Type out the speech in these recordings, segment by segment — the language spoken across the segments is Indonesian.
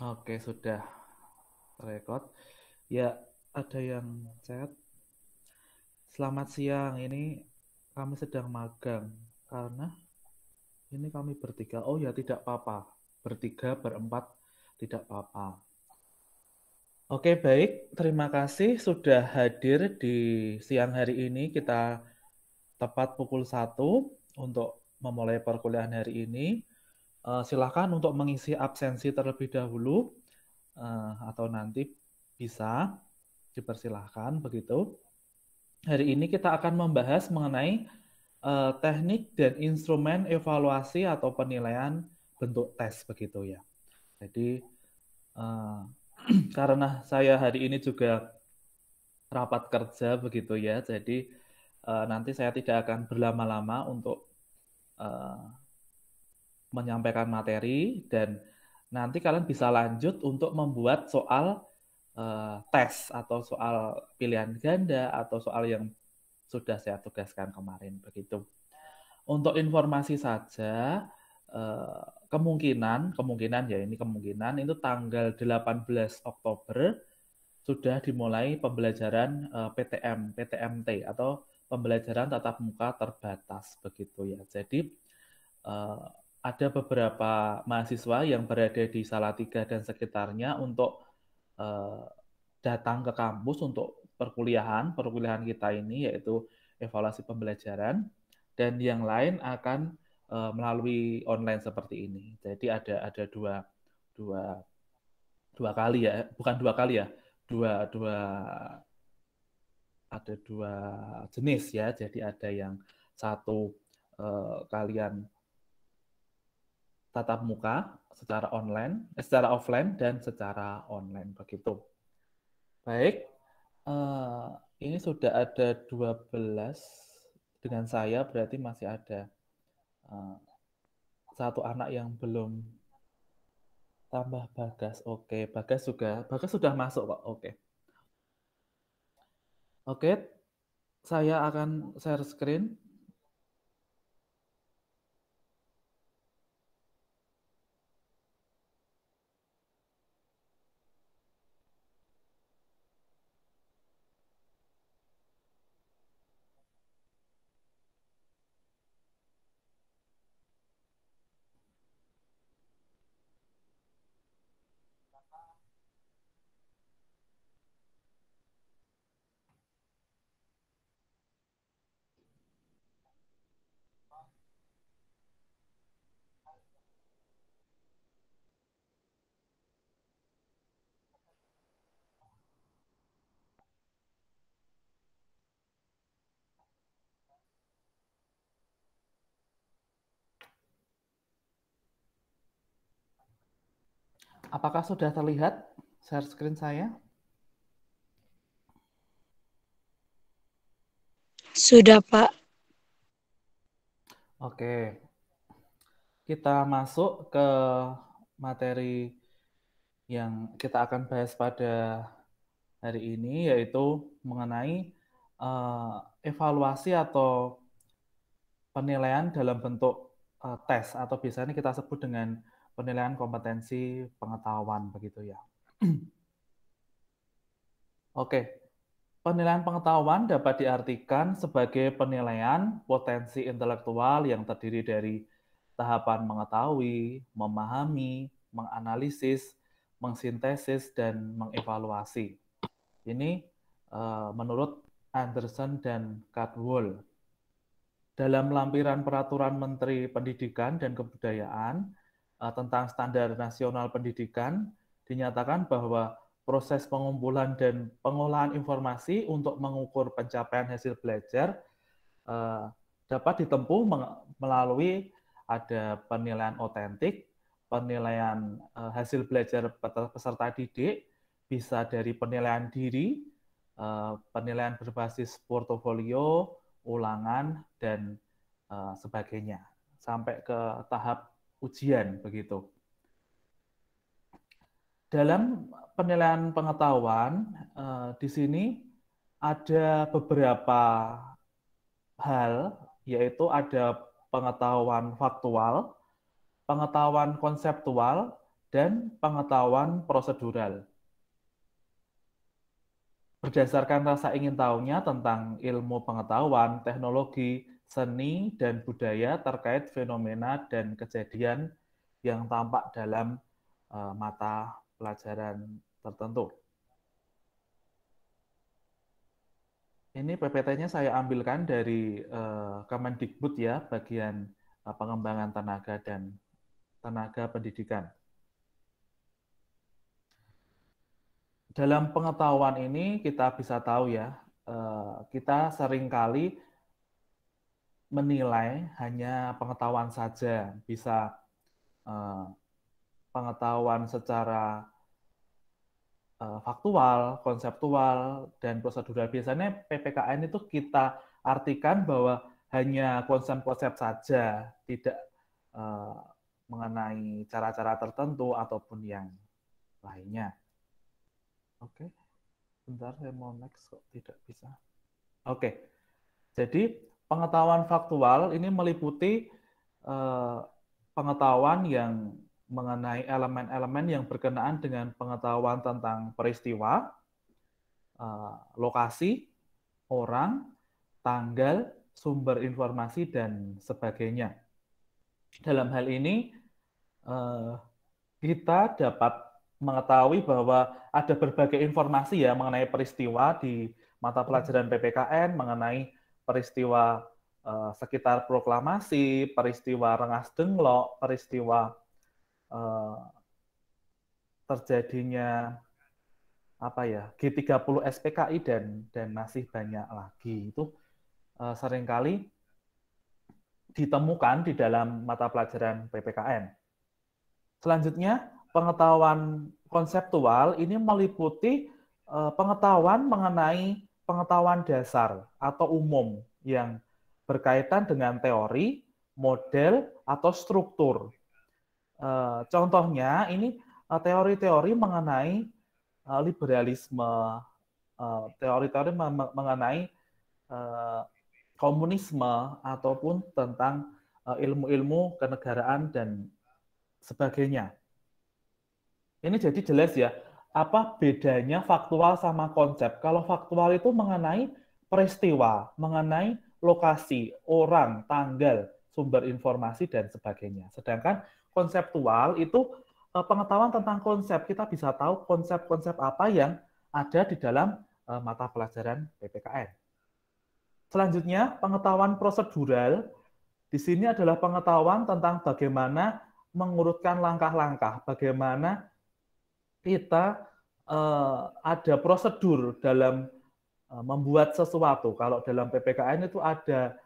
Oke, sudah record. Ya, ada yang chat. Selamat siang, ini kami sedang magang karena ini kami bertiga. Oh ya, tidak apa-apa. Bertiga, berempat, tidak apa-apa. Oke, baik. Terima kasih sudah hadir di siang hari ini. Kita tepat pukul 1 untuk memulai perkuliahan hari ini uh, eh, silakan untuk mengisi absensi terlebih dahulu uh, atau nanti bisa dipersilahkan begitu. Hari ini kita akan membahas mengenai uh, teknik dan instrumen evaluasi atau penilaian bentuk tes begitu ya. Jadi uh, karena saya hari ini juga rapat kerja begitu ya, jadi uh, nanti saya tidak akan berlama-lama untuk uh, menyampaikan materi dan nanti kalian bisa lanjut untuk membuat soal uh, tes atau soal pilihan ganda atau soal yang sudah saya tugaskan kemarin begitu. Untuk informasi saja eh, kemungkinan kemungkinan ya ini kemungkinan itu tanggal 18 Oktober sudah dimulai pembelajaran eh, PTM PTMT atau pembelajaran tatap muka terbatas begitu ya. Jadi ada beberapa mahasiswa yang berada di Salatiga dan sekitarnya untuk uh, datang ke kampus untuk perkuliahan, perkuliahan kita ini yaitu evaluasi pembelajaran dan yang lain akan uh, melalui online seperti ini. Jadi ada ada dua dua dua kali ya, bukan dua kali ya, dua dua ada dua jenis ya. Jadi ada yang satu uh, kalian tatap muka secara online, eh, secara offline dan secara online begitu. Baik, uh, ini sudah ada 12 dengan saya berarti masih ada uh, satu anak yang belum tambah Bagas. Oke, Bagas juga Bagas sudah masuk Pak. Oke. Oke. Saya akan share screen. Apakah sudah terlihat share screen saya? Sudah, Pak. Oke. Kita masuk ke materi yang kita akan bahas pada hari ini yaitu mengenai uh, evaluasi atau penilaian dalam bentuk uh, tes atau biasanya kita sebut dengan penilaian kompetensi pengetahuan begitu ya. Oke, penilaian pengetahuan dapat diartikan sebagai penilaian potensi intelektual yang terdiri dari tahapan mengetahui, memahami, menganalisis, mensintesis, dan mengevaluasi. Ini eh, menurut Anderson dan Catwall. Dalam lampiran peraturan Menteri Pendidikan dan Kebudayaan Eh, tentang standar nasional pendidikan dinyatakan bahwa proses pengumpulan dan pengolahan informasi untuk mengukur pencapaian hasil belajar eh, dapat ditempuh melalui ada penilaian otentik, penilaian eh, hasil belajar peserta didik, bisa dari penilaian diri, penilaian berbasis portofolio, ulangan, dan sebagainya. Sampai ke tahap ujian begitu. Dalam penilaian pengetahuan eh, di sini ada beberapa hal yaitu ada pengetahuan faktual, pengetahuan konseptual, dan pengetahuan prosedural. Berdasarkan rasa ingin tahunya tentang ilmu pengetahuan, teknologi, seni dan budaya terkait fenomena dan kejadian yang tampak dalam eh, mata pelajaran tertentu. Ini PPT-nya saya ambilkan dari uh, Kemendikbud ya, bagian eh, pengembangan tenaga dan tenaga pendidikan. Dalam pengetahuan ini kita bisa tahu ya, uh, kita seringkali menilai hanya pengetahuan saja, bisa uh, pengetahuan secara uh, faktual, konseptual, dan prosedural. Biasanya PPKN itu kita artikan bahwa hanya konsep-konsep saja, tidak uh, mengenai cara-cara tertentu ataupun yang lainnya. Oke, okay. bentar saya mau next kok tidak bisa. Oke, okay. jadi pengetahuan faktual ini meliputi eh, pengetahuan yang mengenai elemen-elemen yang berkenaan dengan pengetahuan tentang peristiwa, eh, lokasi, orang, tanggal, sumber informasi, dan sebagainya. Dalam hal ini, eh, kita dapat mengetahui bahwa ada berbagai informasi ya mengenai peristiwa di mata pelajaran hmm. PPKN, mengenai peristiwa uh, sekitar proklamasi, peristiwa Rengas peristiwa uh, terjadinya apa ya G30 SPKI dan dan masih banyak lagi itu uh, seringkali ditemukan di dalam mata pelajaran PPKN. Selanjutnya pengetahuan konseptual ini meliputi pengetahuan mengenai pengetahuan dasar atau umum yang berkaitan dengan teori, model, atau struktur. Eh, contohnya ini eh, teori-teori mengenai eh, liberalisme, teori-teori mengenai komunisme, ataupun tentang ilmu-ilmu kenegaraan dan sebagainya. Ini jadi jelas ya, apa bedanya faktual sama konsep? Kalau faktual itu mengenai peristiwa, mengenai lokasi, orang, tanggal, sumber informasi dan sebagainya. Sedangkan konseptual itu eh, pengetahuan tentang konsep. Kita bisa tahu konsep-konsep apa yang ada di dalam eh, mata pelajaran PPKN. Selanjutnya, pengetahuan prosedural. Di sini adalah pengetahuan tentang bagaimana mengurutkan langkah-langkah, bagaimana kita uh, ada prosedur dalam uh, membuat sesuatu. Kalau dalam PPKN itu ada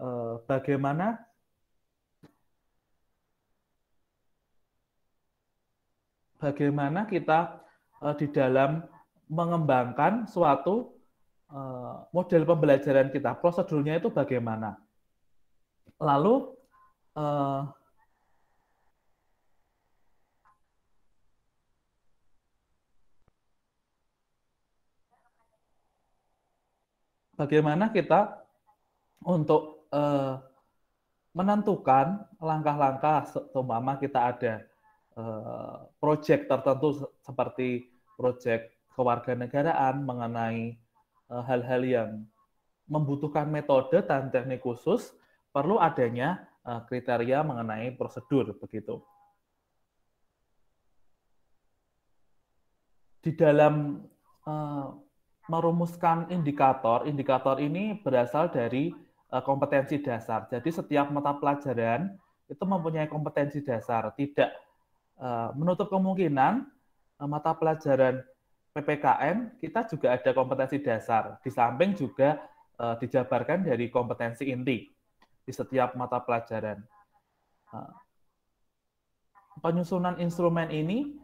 uh, bagaimana bagaimana kita uh, di dalam mengembangkan suatu uh, model pembelajaran kita. Prosedurnya itu bagaimana. Lalu uh, bagaimana kita untuk uh, menentukan langkah-langkah seumpama kita ada uh, eh, proyek tertentu seperti proyek kewarganegaraan mengenai eh, hal-hal uh, yang membutuhkan metode dan teknik khusus perlu adanya uh, kriteria mengenai prosedur begitu. Di dalam merumuskan indikator. Indikator ini berasal dari eh, kompetensi dasar. Jadi setiap mata pelajaran itu mempunyai kompetensi dasar. Tidak eh, menutup kemungkinan eh, mata pelajaran PPKN kita juga ada kompetensi dasar. Di samping juga dijabarkan dari kompetensi inti di setiap mata pelajaran. Penyusunan instrumen ini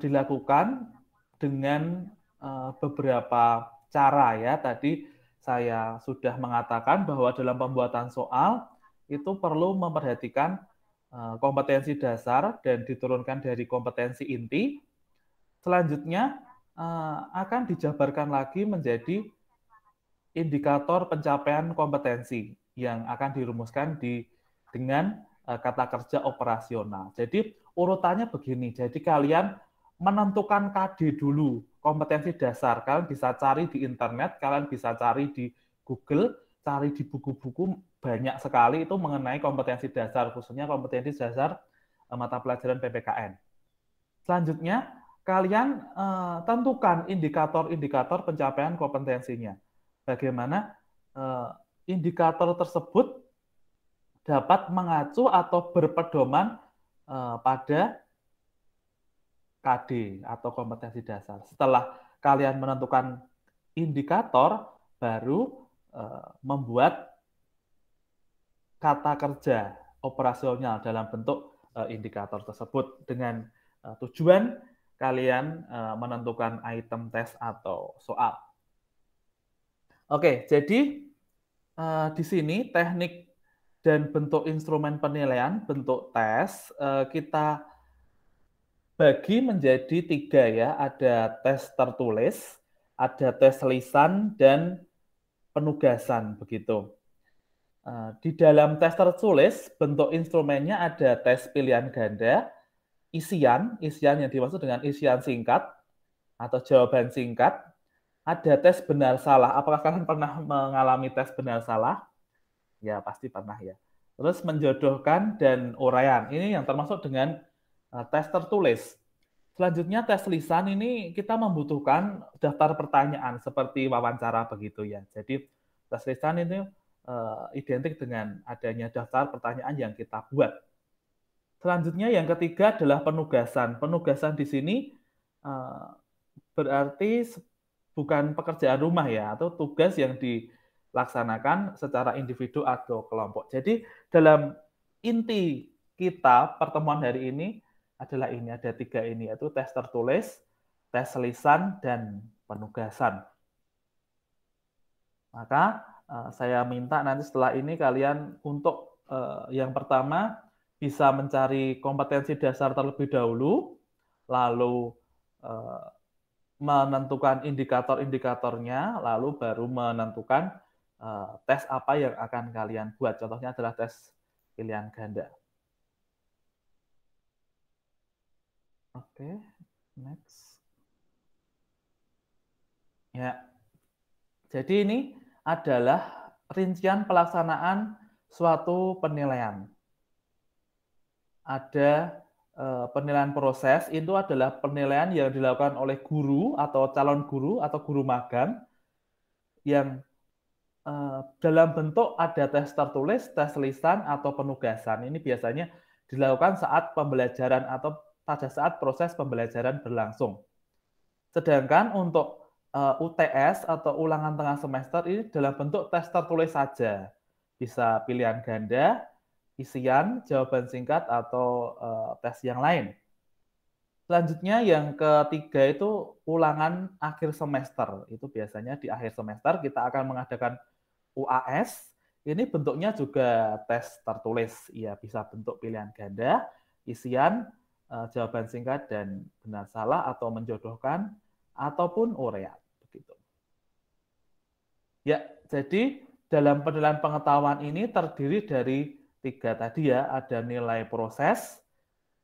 dilakukan dengan Eh, beberapa cara ya. Tadi saya sudah mengatakan bahwa dalam pembuatan soal itu perlu memperhatikan eh, kompetensi dasar dan diturunkan dari kompetensi inti. Selanjutnya eh, akan dijabarkan lagi menjadi indikator pencapaian kompetensi yang akan dirumuskan di dengan kata kerja operasional. Jadi urutannya begini. Jadi kalian menentukan KD dulu, kompetensi dasar. Kalian bisa cari di internet, kalian bisa cari di Google, cari di buku-buku banyak sekali itu mengenai kompetensi dasar, khususnya kompetensi dasar eh, mata pelajaran PPKN. Selanjutnya, kalian eh, tentukan indikator-indikator pencapaian kompetensinya. Bagaimana eh, indikator tersebut dapat mengacu atau berpedoman pada KD atau kompetensi dasar. Setelah kalian menentukan indikator, baru eh, membuat kata kerja operasional dalam bentuk eh, indikator tersebut dengan eh, tujuan kalian menentukan item tes atau soal. Oke, jadi di sini teknik dan bentuk instrumen penilaian, bentuk tes, kita bagi menjadi tiga ya, ada tes tertulis, ada tes lisan, dan penugasan begitu. Eh, di dalam tes tertulis, bentuk instrumennya ada tes pilihan ganda, isian, isian yang dimaksud dengan isian singkat atau jawaban singkat, ada tes benar salah. Apakah kalian pernah mengalami tes benar salah? Ya, pasti pernah ya. Terus menjodohkan dan uraian. Ini yang termasuk dengan Nah, tes tertulis. Selanjutnya tes lisan ini kita membutuhkan daftar pertanyaan seperti wawancara begitu ya. Jadi tes lisan itu uh, eh, identik dengan adanya daftar pertanyaan yang kita buat. Selanjutnya yang ketiga adalah penugasan. Penugasan di sini uh, berarti bukan pekerjaan rumah ya atau tugas yang dilaksanakan secara individu atau kelompok. Jadi dalam inti kita pertemuan hari ini adalah ini, ada tiga ini, yaitu tes tertulis, tes lisan, dan penugasan. Maka eh, saya minta nanti setelah ini kalian untuk eh, yang pertama bisa mencari kompetensi dasar terlebih dahulu, lalu eh, menentukan indikator-indikatornya, lalu baru menentukan tes apa yang akan kalian buat. Contohnya adalah tes pilihan ganda. Oke, okay, next. Ya. Jadi ini adalah rincian pelaksanaan suatu penilaian. Ada eh, penilaian proses itu adalah penilaian yang dilakukan oleh guru atau calon guru atau guru magang yang eh, dalam bentuk ada tes tertulis, tes lisan atau penugasan. Ini biasanya dilakukan saat pembelajaran atau pada saat proses pembelajaran berlangsung. Sedangkan untuk eh, UTS atau ulangan tengah semester ini dalam bentuk tes tertulis saja. Bisa pilihan ganda, isian, jawaban singkat, atau eh, tes yang lain. Selanjutnya yang ketiga itu ulangan akhir semester. Itu biasanya di akhir semester kita akan mengadakan UAS. Ini bentuknya juga tes tertulis. Ya, bisa bentuk pilihan ganda, isian, Eh, jawaban singkat dan benar salah atau menjodohkan ataupun urea, begitu. Ya, jadi dalam penilaian pengetahuan ini terdiri dari tiga tadi ya, ada nilai proses.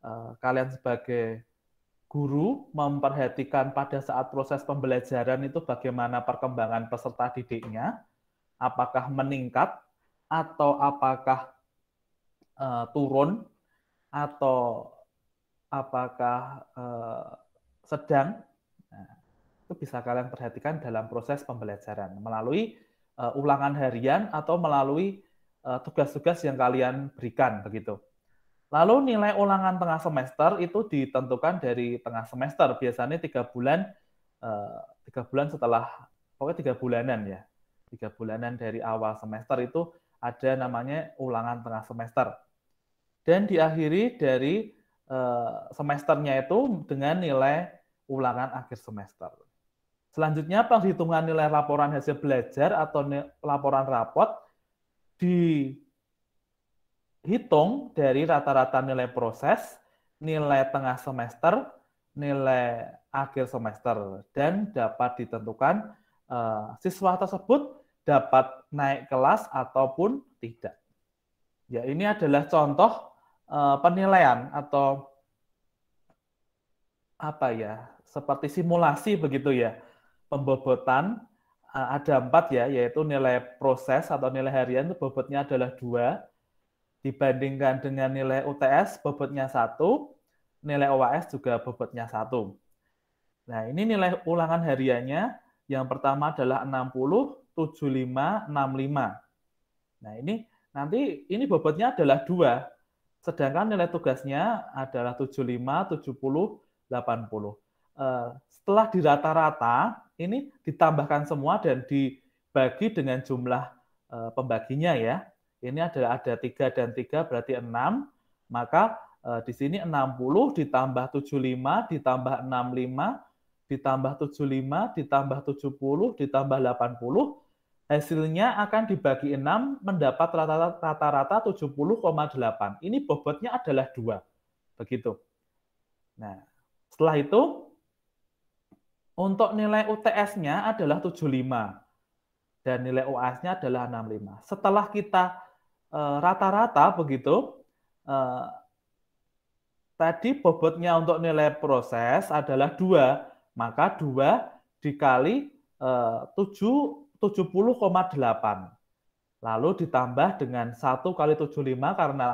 Eh, kalian sebagai guru memperhatikan pada saat proses pembelajaran itu bagaimana perkembangan peserta didiknya, apakah meningkat atau apakah eh, turun atau apakah uh, sedang, nah, itu bisa kalian perhatikan dalam proses pembelajaran melalui uh, ulangan harian atau melalui eh, tugas-tugas uh, yang kalian berikan begitu. Lalu nilai ulangan tengah semester itu ditentukan dari tengah semester biasanya tiga bulan tiga bulan setelah pokoknya tiga bulanan ya tiga bulanan dari awal semester itu ada namanya ulangan tengah semester dan diakhiri dari Eh, semesternya itu dengan nilai ulangan akhir semester. Selanjutnya penghitungan nilai laporan hasil belajar atau laporan rapot dihitung dari rata-rata nilai proses, nilai tengah semester, nilai akhir semester dan dapat ditentukan eh, siswa tersebut dapat naik kelas ataupun tidak. Ya, ini adalah contoh Eh, penilaian atau apa ya seperti simulasi begitu ya pembobotan eh, ada empat ya yaitu nilai proses atau nilai harian itu bobotnya adalah dua dibandingkan dengan nilai UTS bobotnya satu nilai OAS juga bobotnya satu nah ini nilai ulangan hariannya yang pertama adalah 60 75 65 nah ini nanti ini bobotnya adalah dua Sedangkan nilai tugasnya adalah 75, 70, 80. Setelah dirata-rata, ini ditambahkan semua dan dibagi dengan jumlah eh, pembaginya ya. Ini adalah ada 3 dan 3 berarti 6. Maka eh, di sini 60 ditambah 75 ditambah 65 ditambah 75 ditambah 70 ditambah 80 Hasilnya akan dibagi 6 mendapat rata-rata 70,8. Ini bobotnya adalah 2. Begitu. Nah, setelah itu untuk nilai UTS-nya adalah 75 dan nilai UAS-nya adalah 65. Setelah kita e, rata-rata e, begitu e, tadi bobotnya untuk nilai proses adalah 2, maka 2 dikali e, 70,8. Lalu ditambah dengan 1 kali 75 karena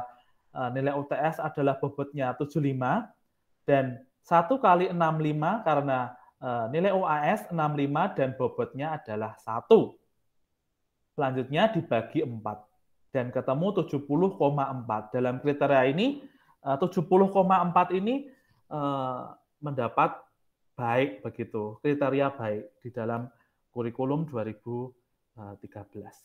eh, nilai UTS adalah bobotnya 75 dan 1 kali 65 karena eh, nilai UAS 65 dan bobotnya adalah 1. Selanjutnya dibagi 4 dan ketemu 70,4. Dalam kriteria ini 70,4 eh, ini mendapat baik begitu, kriteria baik di dalam kurikulum 2013. Eh,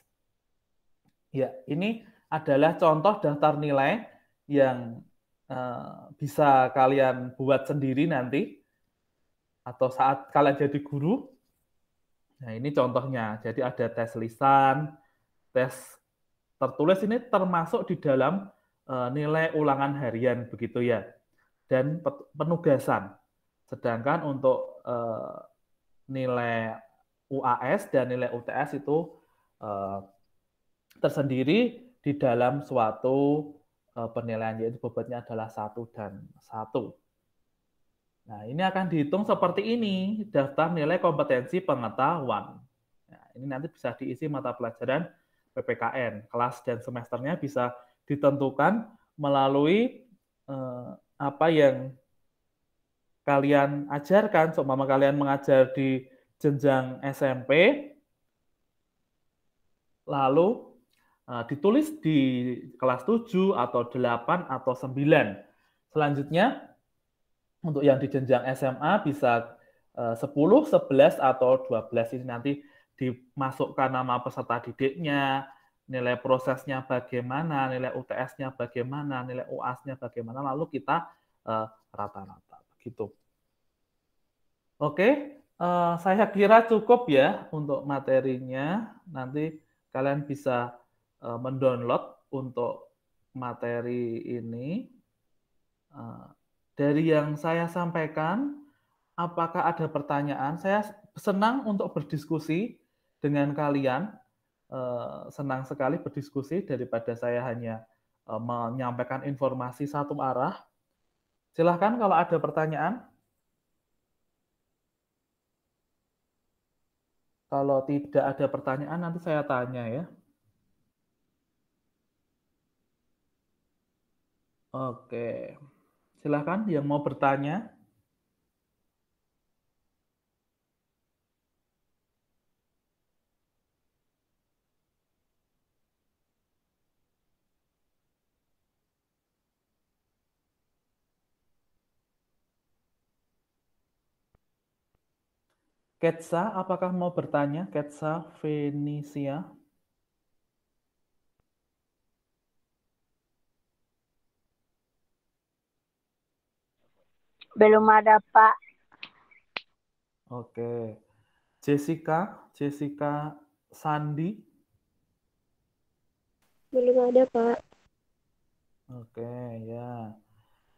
ya, ini adalah contoh daftar nilai yang uh, bisa kalian buat sendiri nanti atau saat kalian jadi guru. Nah, ini contohnya. Jadi ada tes lisan, tes tertulis ini termasuk di dalam uh, nilai ulangan harian begitu ya. Dan penugasan. Sedangkan untuk uh, nilai UAS dan nilai UTS itu uh, tersendiri di dalam suatu uh, penilaian yaitu bobotnya adalah satu dan satu. Nah, ini akan dihitung seperti ini, daftar nilai kompetensi pengetahuan. Nah, ini nanti bisa diisi mata pelajaran PPKN. Kelas dan semesternya bisa ditentukan melalui eh, apa yang kalian ajarkan. Seumpama kalian mengajar di jenjang SMP, lalu uh, ditulis di kelas 7 atau 8 atau 9. Selanjutnya, untuk yang di jenjang SMA bisa uh, 10, 11, atau 12 ini nanti dimasukkan nama peserta didiknya, nilai prosesnya bagaimana, nilai UTS-nya bagaimana, nilai UAS-nya bagaimana, lalu kita eh, rata-rata. Uh, Begitu. Oke, Uh, saya kira cukup ya untuk materinya. Nanti kalian bisa uh, mendownload untuk materi ini. Uh, dari yang saya sampaikan, apakah ada pertanyaan? Saya senang untuk berdiskusi dengan kalian. Uh, senang sekali berdiskusi daripada saya hanya uh, menyampaikan informasi satu arah. Silahkan kalau ada pertanyaan. Kalau tidak ada pertanyaan, nanti saya tanya ya. Oke, silahkan yang mau bertanya. Ketsa, apakah mau bertanya? Ketsa Venesia. Belum ada, Pak. Oke. Jessica, Jessica Sandi. Belum ada, Pak. Oke, ya.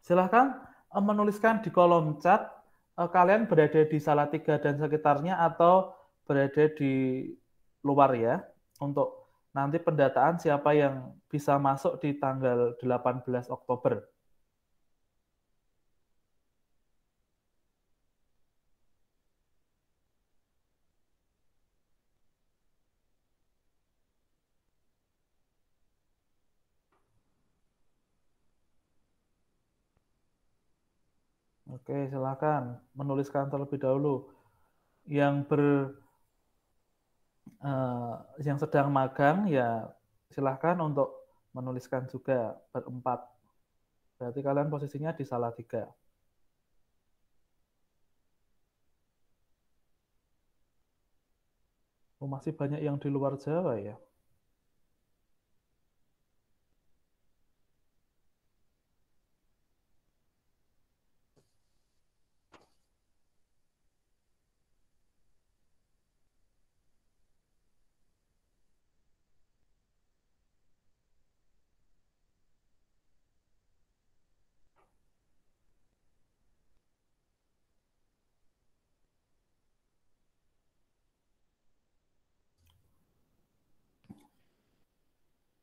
Silahkan eh, menuliskan di kolom chat uh, kalian berada di Salatiga dan sekitarnya atau berada di luar ya untuk nanti pendataan siapa yang bisa masuk di tanggal 18 Oktober. Oke, silakan menuliskan terlebih dahulu yang ber uh, yang sedang magang ya silahkan untuk menuliskan juga berempat. Berarti kalian posisinya di salah tiga. Oh, masih banyak yang di luar Jawa ya.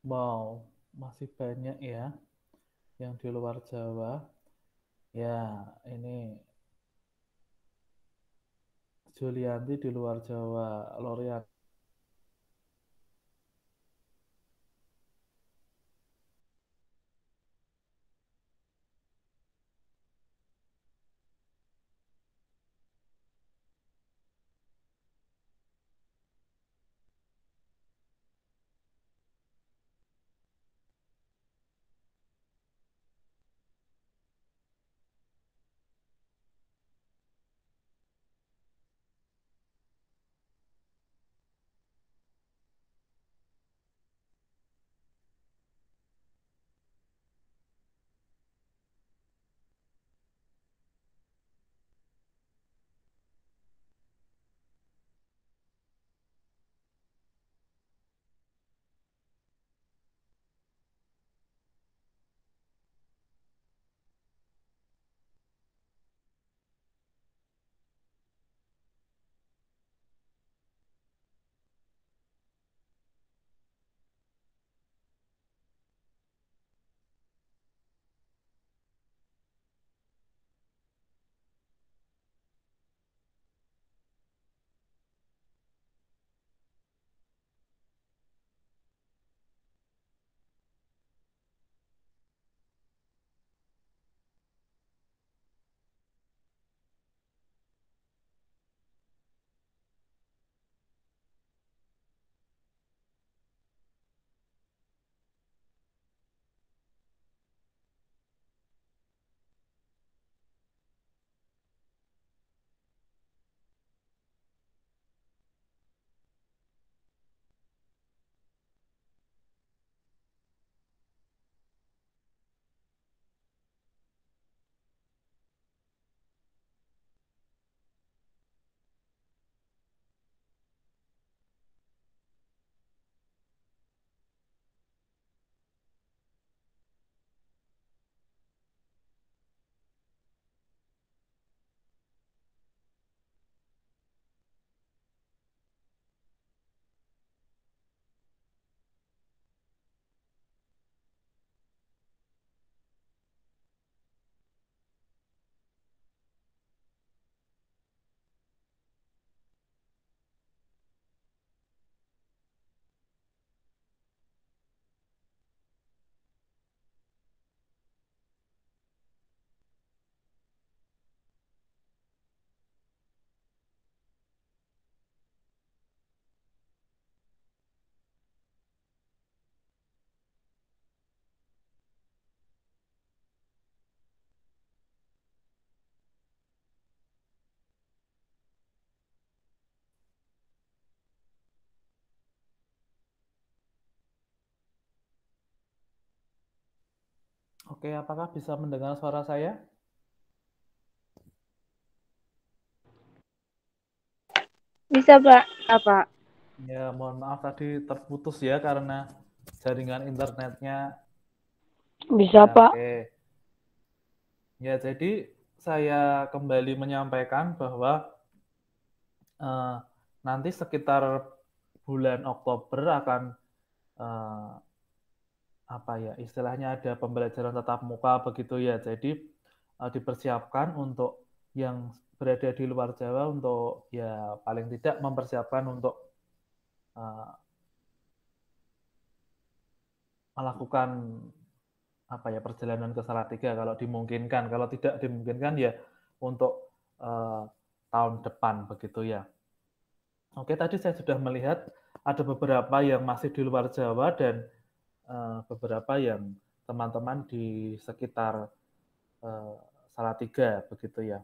Wow, masih banyak ya yang di luar Jawa. Ya, ini Julianti di luar Jawa, Lorian Oke, apakah bisa mendengar suara saya? Bisa, Pak. Apa? Ya, mohon maaf tadi terputus ya karena jaringan internetnya. Bisa, ya, Pak. Oke. Ya, jadi saya kembali menyampaikan bahwa uh, nanti sekitar bulan Oktober akan uh, apa ya istilahnya ada pembelajaran tatap muka begitu ya. Jadi uh, dipersiapkan untuk yang berada di luar Jawa untuk ya paling tidak mempersiapkan untuk uh, melakukan apa ya perjalanan ke Salatiga kalau dimungkinkan. Kalau tidak dimungkinkan ya untuk uh, tahun depan begitu ya. Oke, tadi saya sudah melihat ada beberapa yang masih di luar Jawa dan Eh, beberapa yang teman-teman di sekitar uh, Salatiga begitu ya.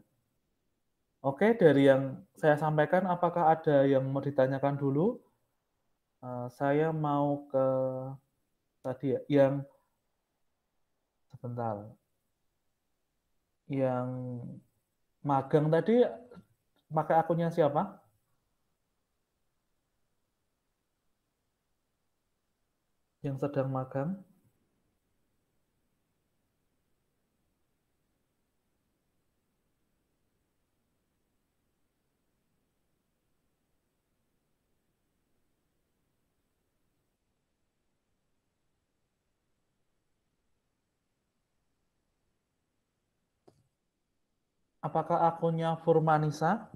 Oke, dari yang saya sampaikan, apakah ada yang mau ditanyakan dulu? Eh, saya mau ke tadi ya, yang sebentar, yang magang tadi pakai akunnya siapa? yang sedang magang? Apakah akunnya Furmanisa?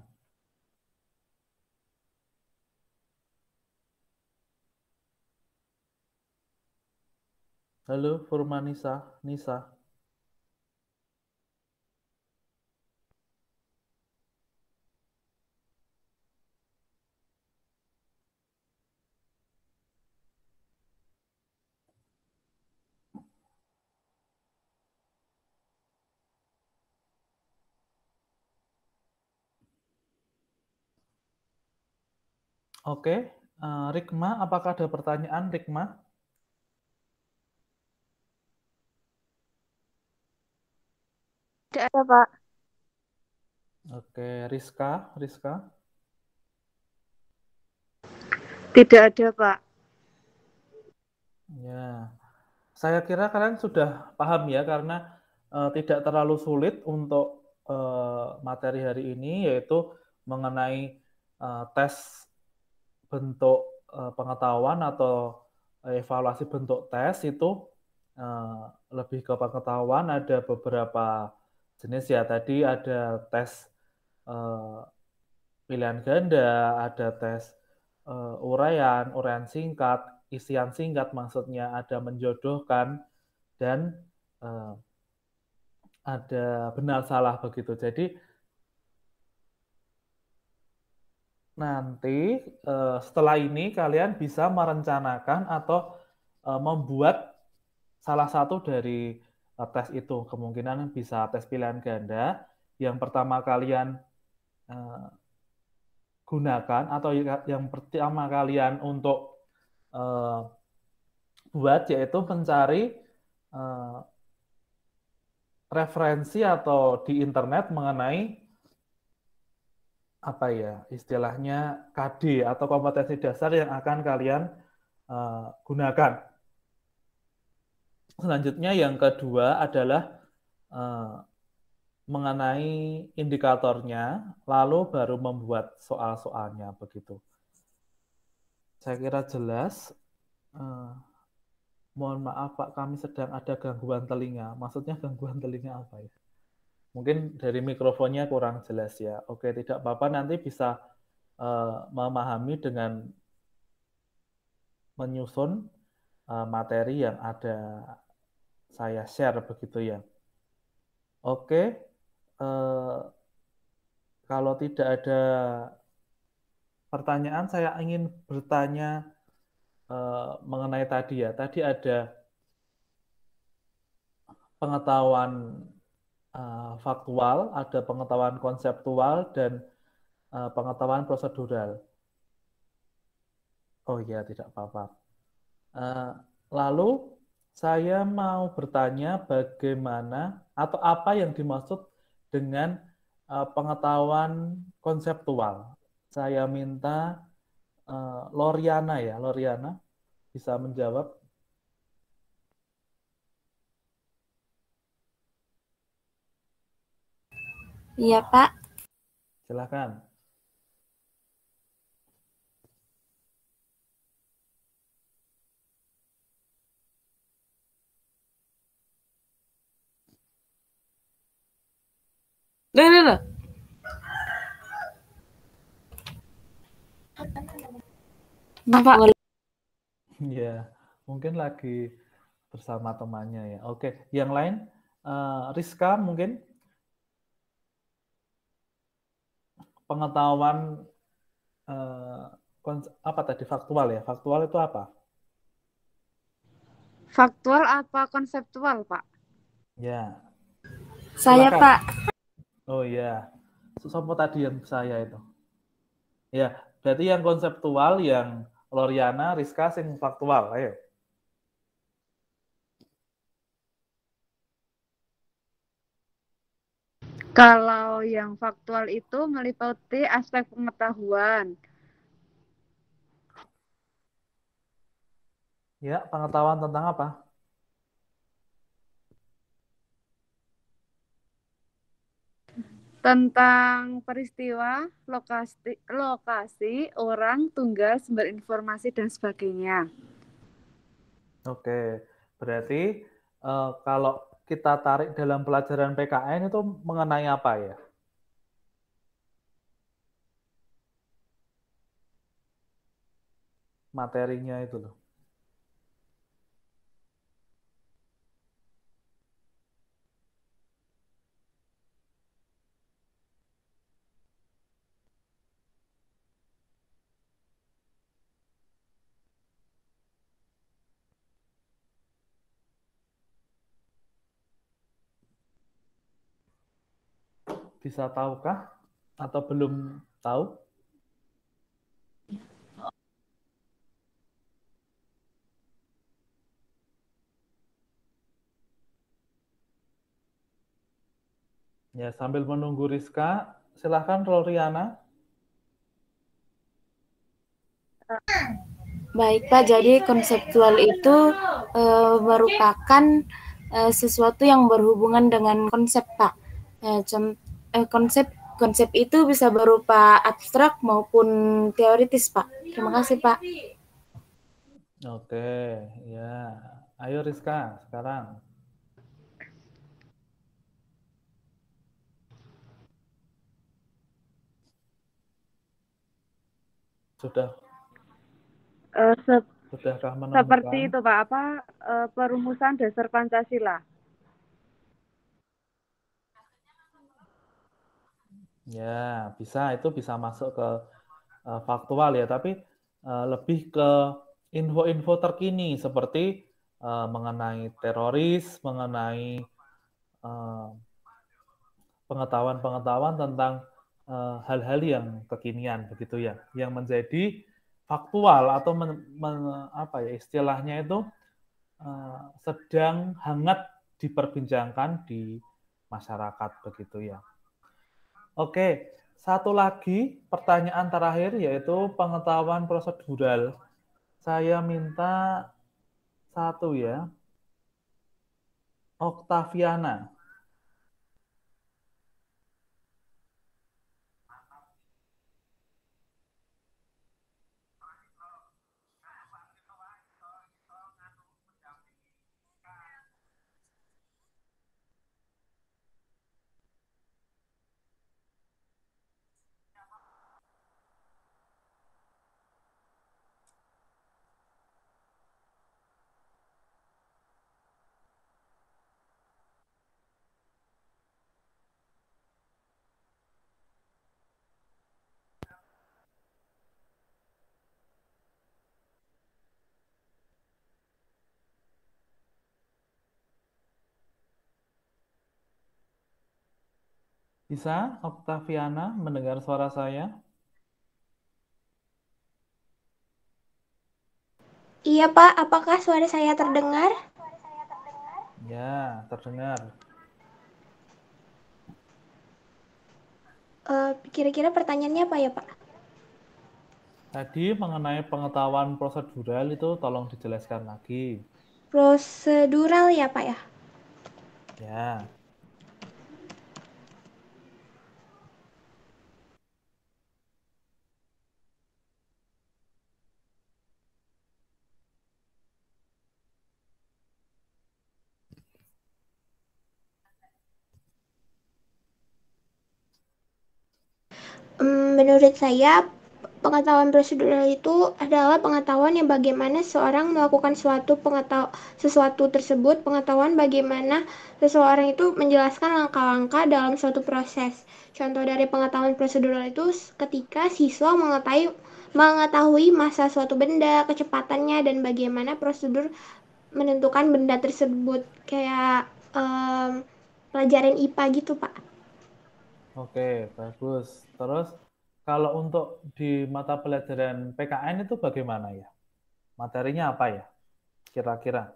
Halo, Furmanisa, Nisa. Oke, uh, Rikma, apakah ada pertanyaan, Rikma? Tidak ada, Pak. Oke, Rizka, Rizka. Tidak ada, Pak. Ya. Saya kira kalian sudah paham ya karena uh, tidak terlalu sulit untuk uh, materi hari ini yaitu mengenai uh, tes bentuk uh, pengetahuan atau evaluasi bentuk tes itu lebih ke pengetahuan ada beberapa jenis ya tadi ada tes uh, pilihan ganda, ada tes uh, uraian, uraian singkat, isian singkat maksudnya ada menjodohkan dan uh, ada benar salah begitu. Jadi nanti uh, setelah ini kalian bisa merencanakan atau uh, membuat salah satu dari tes itu kemungkinan bisa tes pilihan ganda yang pertama kalian uh, gunakan atau ya, yang pertama kalian untuk uh, buat yaitu mencari uh, referensi atau di internet mengenai apa ya istilahnya KD atau kompetensi dasar yang akan kalian uh, gunakan Selanjutnya yang kedua adalah uh, mengenai indikatornya, lalu baru membuat soal-soalnya begitu. Saya kira jelas. Uh, mohon maaf Pak, kami sedang ada gangguan telinga. Maksudnya gangguan telinga apa ya? Mungkin dari mikrofonnya kurang jelas ya. Oke, tidak apa-apa nanti bisa uh, memahami dengan menyusun uh, materi yang ada saya share begitu ya. Oke, eh, kalau tidak ada pertanyaan, saya ingin bertanya eh, mengenai tadi ya. Tadi ada pengetahuan eh, faktual, ada pengetahuan konseptual, dan eh, pengetahuan prosedural. Oh iya, tidak apa-apa. Eh, lalu saya mau bertanya bagaimana atau apa yang dimaksud dengan uh, pengetahuan konseptual. Saya minta uh, Loriana ya, Loriana bisa menjawab. Iya, Pak. Silakan. Nah, nah, nah. Ya, mungkin lagi bersama temannya ya. Oke, yang lain uh, Rizka mungkin pengetahuan uh, apa tadi faktual ya? Faktual itu apa? Faktual apa konseptual, Pak? Ya. Saya, Silakan. Pak. Oh iya. Sopo tadi yang saya itu. Ya, berarti yang konseptual yang Loriana, Rizka sing faktual. Ayo. Kalau yang faktual itu meliputi aspek pengetahuan. Ya, pengetahuan tentang apa? tentang peristiwa, lokasi, lokasi, orang, tunggal, sumber informasi dan sebagainya. Oke, berarti uh, kalau kita tarik dalam pelajaran PKN itu mengenai apa ya? Materinya itu loh. bisa tahukah atau belum tahu? Ya, sambil menunggu Rizka, silahkan Roriana. Baik Pak, jadi konseptual itu e, merupakan e, sesuatu yang berhubungan dengan konsep Pak. E, eh, konsep konsep itu bisa berupa abstrak maupun teoritis, Pak. Terima kasih, Pak. Oke, ya. Ayo Rizka, sekarang. Sudah. Uh, se Sudahkah Seperti itu Pak, apa uh, perumusan dasar Pancasila? Ya, bisa itu bisa masuk ke uh, faktual ya, tapi uh, lebih ke info-info terkini seperti uh, mengenai teroris, mengenai pengetahuan-pengetahuan tentang hal hal-hal yang kekinian begitu ya, yang menjadi faktual atau men, men, apa ya istilahnya itu uh, sedang hangat diperbincangkan di masyarakat begitu ya. Oke, satu lagi pertanyaan terakhir yaitu pengetahuan prosedural. Saya minta satu ya. Oktaviana. Bisa Octaviana mendengar suara saya? Iya Pak, apakah suara saya terdengar? Ya, terdengar. Eh, kira-kira uh, kira -kira pertanyaannya apa ya Pak? Tadi mengenai pengetahuan prosedural itu tolong dijelaskan lagi. Prosedural ya Pak ya? Ya. menurut saya pengetahuan prosedural itu adalah pengetahuan yang bagaimana seorang melakukan suatu pengetahuan sesuatu tersebut, pengetahuan bagaimana seseorang itu menjelaskan langkah-langkah dalam suatu proses. Contoh dari pengetahuan prosedural itu ketika siswa mengetahui mengetahui masa suatu benda, kecepatannya dan bagaimana prosedur menentukan benda tersebut kayak um, pelajaran IPA gitu, Pak. Oke, bagus. Terus kalau untuk di mata pelajaran PKN itu bagaimana ya? Materinya apa ya? Kira-kira?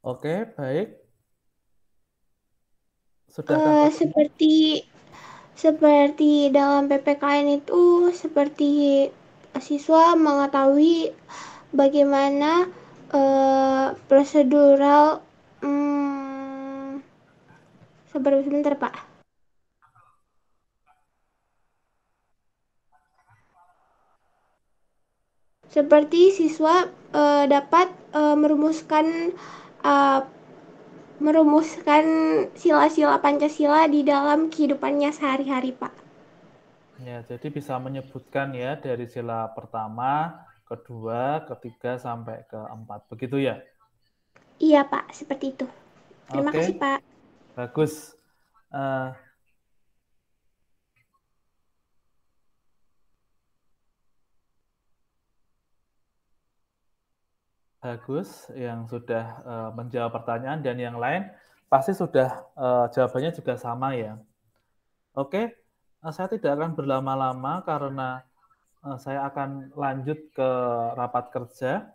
Oke, baik. uh, seperti seperti dalam PPKN itu seperti siswa mengetahui bagaimana uh, prosedural um, sebentar Pak. seperti siswa uh, dapat uh, merumuskan uh, merumuskan sila-sila Pancasila di dalam kehidupannya sehari-hari, Pak. Ya, jadi bisa menyebutkan ya dari sila pertama, kedua, ketiga sampai keempat. Begitu ya? Iya, Pak, seperti itu. Terima okay. kasih, Pak. Bagus. Uh, Bagus yang sudah uh, menjawab pertanyaan dan yang lain pasti sudah uh, jawabannya juga sama ya. Oke, uh, saya tidak akan berlama-lama karena uh, saya akan lanjut ke rapat kerja.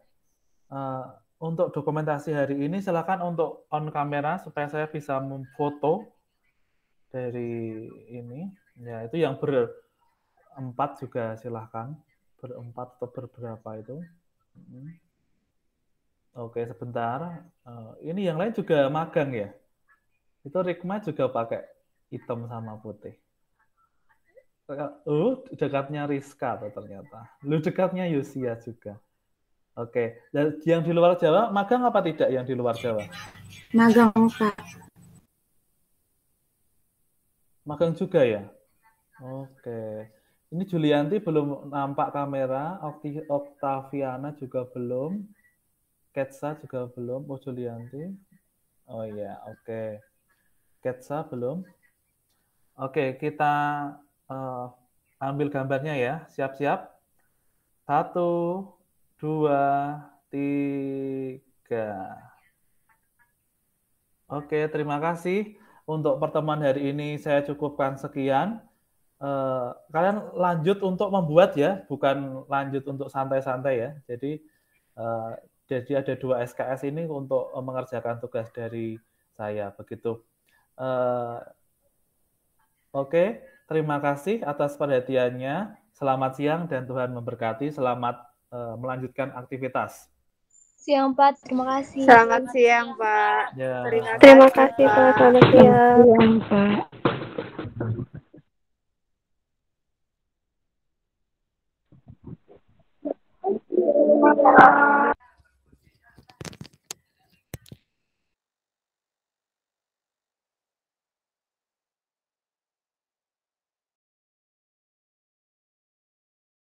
Uh, untuk dokumentasi hari ini silakan untuk on kamera supaya saya bisa memfoto dari ini. Ya, itu yang berempat juga silahkan berempat atau berberapa itu. Hmm. Oke, sebentar. Eh, ini yang lain juga magang ya? Itu Rikma juga pakai hitam sama putih. Oh, dekatnya Rizka tuh ternyata. Lu dekatnya Yosia juga. Oke, dan yang di luar Jawa, magang apa tidak yang di luar Jawa? Magang, Pak. Magang juga ya? Oke. Ini Julianti belum nampak kamera, Oktaviana juga belum. Ketsa juga belum, Julianti. Oh iya, oke. Okay. Ketsa belum. Oke, okay, kita uh, ambil gambarnya ya. Siap-siap. Satu, dua, tiga. Oke, okay, terima kasih. Untuk pertemuan hari ini saya cukupkan sekian. Eh, kalian lanjut untuk membuat ya, bukan lanjut untuk santai-santai ya. Jadi eh, jadi ada dua SKS ini untuk eh, mengerjakan tugas dari saya begitu. Uh, Oke, okay. terima kasih atas perhatiannya. Selamat siang dan Tuhan memberkati. Selamat uh, melanjutkan aktivitas. Siang Pak, terima kasih. Selamat siang Pak. Ya. Terima, kasih Pak. Selamat siang Pak.